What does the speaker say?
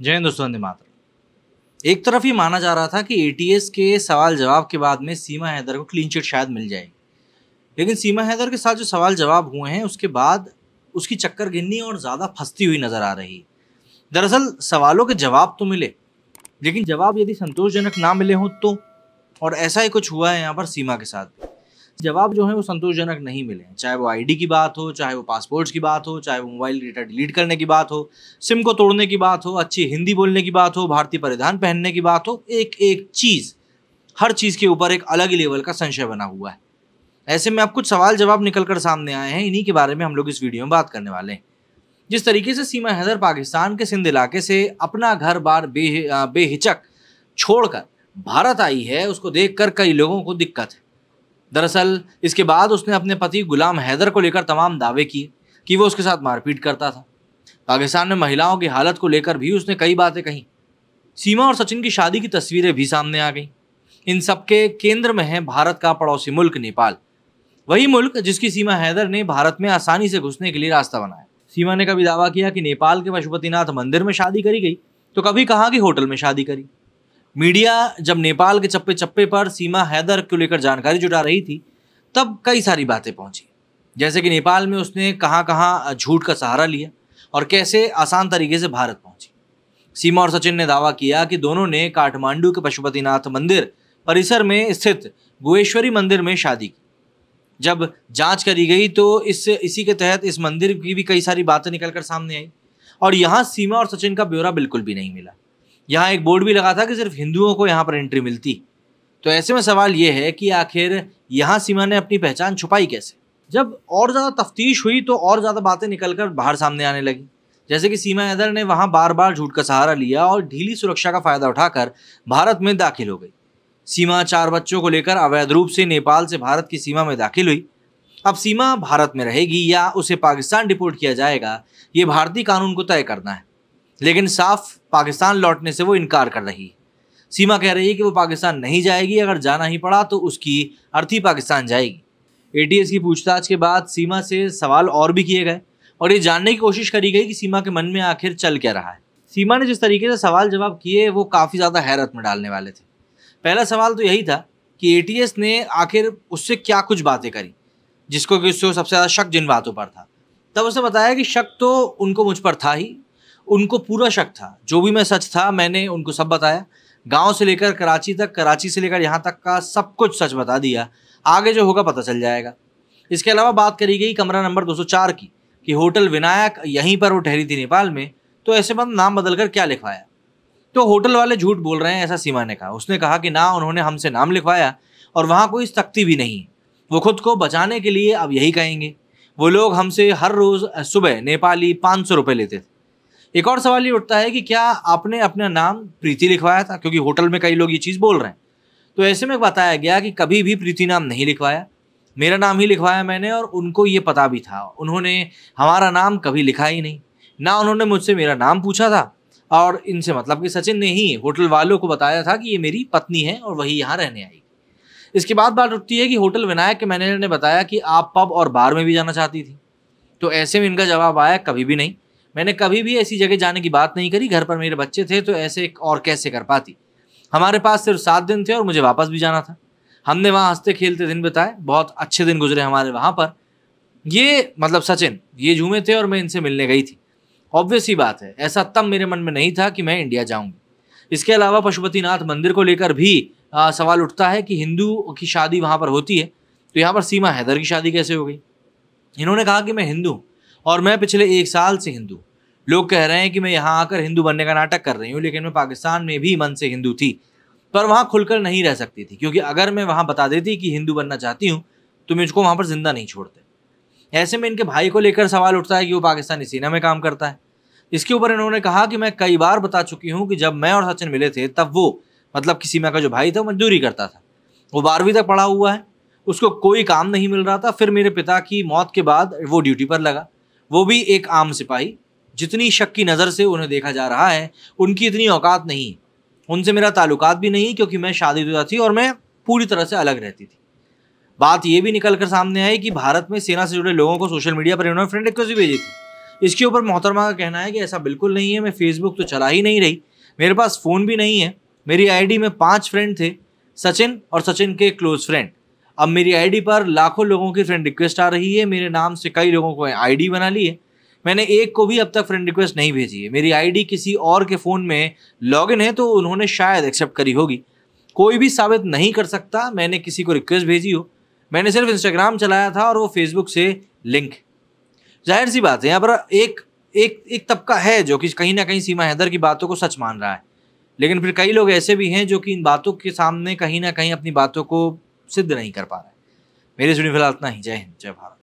जय हिंद दोस्तों एक तरफ ही माना जा रहा था कि एटीएस के सवाल जवाब के बाद में सीमा हैदर को क्लीन चिट शायद मिल जाएगी लेकिन सीमा हैदर के साथ जो सवाल जवाब हुए हैं उसके बाद उसकी चक्कर गिननी और ज़्यादा फंसती हुई नज़र आ रही दरअसल सवालों के जवाब तो मिले लेकिन जवाब यदि संतोषजनक ना मिले हों तो और ऐसा ही कुछ हुआ है यहाँ पर सीमा के साथ भी जवाब जो है वो संतोषजनक नहीं मिले चाहे वो आईडी की बात हो चाहे वो पासपोर्ट्स की बात हो चाहे वो मोबाइल डेटा डिलीट करने की बात हो सिम को तोड़ने की बात हो अच्छी हिंदी बोलने की बात हो भारतीय परिधान पहनने की बात हो एक एक चीज़ हर चीज़ के ऊपर एक अलग लेवल का संशय बना हुआ है ऐसे में अब कुछ सवाल जवाब निकल कर सामने आए हैं इन्हीं के बारे में हम लोग इस वीडियो में बात करने वाले हैं जिस तरीके से सीमा हैदर पाकिस्तान के सिंध इलाके से अपना घर बार बेहिचक छोड़कर भारत आई है उसको देखकर कई लोगों को दिक्कत है दरअसल इसके बाद उसने अपने पति गुलाम हैदर को लेकर तमाम दावे किए कि वो उसके साथ मारपीट करता था पाकिस्तान में महिलाओं की हालत को लेकर भी उसने कई बातें कही सीमा और सचिन की शादी की तस्वीरें भी सामने आ गई इन सबके केंद्र में है भारत का पड़ोसी मुल्क नेपाल वही मुल्क जिसकी सीमा हैदर ने भारत में आसानी से घुसने के लिए रास्ता बनाया सीमा ने कभी दावा किया कि नेपाल के पशुपतिनाथ मंदिर में शादी करी गई तो कभी कहा कि होटल में शादी करी मीडिया जब नेपाल के चप्पे चप्पे पर सीमा हैदर को लेकर जानकारी जुटा रही थी तब कई सारी बातें पहुंची जैसे कि नेपाल में उसने कहाँ कहाँ झूठ का सहारा लिया और कैसे आसान तरीके से भारत पहुंची सीमा और सचिन ने दावा किया कि दोनों ने काठमांडू के पशुपतिनाथ मंदिर परिसर में स्थित गुहेश्वरी मंदिर में शादी की जब जांच करी गई तो इस इसी के तहत इस मंदिर की भी कई सारी बातें कर सामने आई और यहाँ सीमा और सचिन का ब्यौरा बिल्कुल भी नहीं मिला यहाँ एक बोर्ड भी लगा था कि सिर्फ हिंदुओं को यहाँ पर एंट्री मिलती तो ऐसे में सवाल ये है कि आखिर यहाँ सीमा ने अपनी पहचान छुपाई कैसे जब और ज़्यादा तफ्तीश हुई तो और ज़्यादा बातें निकल कर बाहर सामने आने लगी जैसे कि सीमा हैदर ने वहाँ बार बार झूठ का सहारा लिया और ढीली सुरक्षा का फ़ायदा उठाकर भारत में दाखिल हो गई सीमा चार बच्चों को लेकर अवैध रूप से नेपाल से भारत की सीमा में दाखिल हुई अब सीमा भारत में रहेगी या उसे पाकिस्तान डिपोर्ट किया जाएगा ये भारतीय कानून को तय करना है लेकिन साफ पाकिस्तान लौटने से वो इनकार कर रही सीमा कह रही है कि वो पाकिस्तान नहीं जाएगी अगर जाना ही पड़ा तो उसकी अर्थी पाकिस्तान जाएगी एटीएस की पूछताछ के बाद सीमा से सवाल और भी किए गए और ये जानने की कोशिश करी गई कि सीमा के मन में आखिर चल क्या रहा है सीमा ने जिस तरीके से सवाल जवाब किए वो काफ़ी ज़्यादा हैरत में डालने वाले थे पहला सवाल तो यही था कि ए ने आखिर उससे क्या कुछ बातें करी जिसको कि उससे सबसे ज़्यादा शक जिन बातों पर था तब उसने बताया कि शक तो उनको मुझ पर था ही उनको पूरा शक था जो भी मैं सच था मैंने उनको सब बताया गांव से लेकर कराची तक कराची से लेकर यहाँ तक का सब कुछ सच बता दिया आगे जो होगा पता चल जाएगा इसके अलावा बात करी गई कमरा नंबर 204 की कि होटल विनायक यहीं पर वो ठहरी थी नेपाल में तो ऐसे बंद नाम बदल कर क्या लिखवाया तो होटल वाले झूठ बोल रहे हैं ऐसा सीमा ने कहा उसने कहा कि ना उन्होंने हमसे नाम लिखवाया और वहाँ कोई सख्ती भी नहीं वो खुद को बचाने के लिए अब यही कहेंगे वो लोग हमसे हर रोज़ सुबह नेपाली पाँच सौ रुपये लेते थे एक और सवाल ये उठता है कि क्या आपने अपना नाम प्रीति लिखवाया था क्योंकि होटल में कई लोग ये चीज़ बोल रहे हैं तो ऐसे में बताया गया कि कभी भी प्रीति नाम नहीं लिखवाया मेरा नाम ही लिखवाया मैंने और उनको ये पता भी था उन्होंने हमारा नाम कभी लिखा ही नहीं ना उन्होंने मुझसे मेरा नाम पूछा था और इनसे मतलब कि सचिन ने ही होटल वालों को बताया था कि ये मेरी पत्नी है और वही यहाँ रहने आएगी इसके बाद बात उठती है कि होटल विनायक के मैनेजर ने बताया कि आप पब और बार में भी जाना चाहती थी तो ऐसे में इनका जवाब आया कभी भी नहीं मैंने कभी भी ऐसी जगह जाने की बात नहीं करी घर पर मेरे बच्चे थे तो ऐसे और कैसे कर पाती हमारे पास सिर्फ सात दिन थे और मुझे वापस भी जाना था हमने वहाँ हंसते खेलते दिन बिताए बहुत अच्छे दिन गुजरे हमारे वहाँ पर ये मतलब सचिन ये झूमे थे और मैं इनसे मिलने गई थी ऑब्वियस ही बात है ऐसा तब मेरे मन में नहीं था कि मैं इंडिया जाऊँगी इसके अलावा पशुपतिनाथ मंदिर को लेकर भी आ, सवाल उठता है कि हिंदू की शादी वहाँ पर होती है तो यहाँ पर सीमा हैदर की शादी कैसे हो गई इन्होंने कहा कि मैं हिंदू हूँ और मैं पिछले एक साल से हिंदू लोग कह रहे हैं कि मैं यहाँ आकर हिंदू बनने का नाटक कर रही हूँ लेकिन मैं पाकिस्तान में भी मन से हिंदू थी पर वहाँ खुलकर नहीं रह सकती थी क्योंकि अगर मैं वहाँ बता देती कि हिंदू बनना चाहती हूँ तो मुझको वहाँ पर ज़िंदा नहीं छोड़ते ऐसे में इनके भाई को लेकर सवाल उठता है कि वो पाकिस्तानी सेना में काम करता है इसके ऊपर इन्होंने कहा कि मैं कई बार बता चुकी हूँ कि जब मैं और सचिन मिले थे तब वो मतलब कि सीमा का जो भाई था वो मजदूरी करता था वो बारहवीं तक पढ़ा हुआ है उसको कोई काम नहीं मिल रहा था फिर मेरे पिता की मौत के बाद वो ड्यूटी पर लगा वो भी एक आम सिपाही जितनी शक की नज़र से उन्हें देखा जा रहा है उनकी इतनी औकात नहीं उनसे मेरा ताल्लुकात भी नहीं क्योंकि मैं शादीशुदा थी और मैं पूरी तरह से अलग रहती थी बात यह भी निकल कर सामने आई कि भारत में सेना से जुड़े लोगों को सोशल मीडिया पर इन्होंने फ्रेंड रिक्वेस्ट भी भेजी थी इसके ऊपर मोहतरमा का कहना है कि ऐसा बिल्कुल नहीं है मैं फेसबुक तो चला ही नहीं रही मेरे पास फ़ोन भी नहीं है मेरी आईडी में पांच फ्रेंड थे सचिन और सचिन के क्लोज़ फ्रेंड अब मेरी आईडी पर लाखों लोगों की फ्रेंड रिक्वेस्ट आ रही है मेरे नाम से कई लोगों को आईडी बना ली है मैंने एक को भी अब तक फ्रेंड रिक्वेस्ट नहीं भेजी है मेरी आईडी किसी और के फ़ोन में लॉगिन है तो उन्होंने शायद एक्सेप्ट करी होगी कोई भी साबित नहीं कर सकता मैंने किसी को रिक्वेस्ट भेजी हो मैंने सिर्फ इंस्टाग्राम चलाया था और वो फेसबुक से लिंक जाहिर सी बात है यहाँ पर एक एक एक तबका है जो कि कहीं ना कहीं सीमा हैदर की बातों को सच मान रहा है लेकिन फिर कई लोग ऐसे भी हैं जो कि इन बातों के सामने कहीं ना कहीं अपनी बातों को सिद्ध नहीं कर पा रहे मेरे स्टूडियो फिलहाल इतना ही जय हिंद जय भारत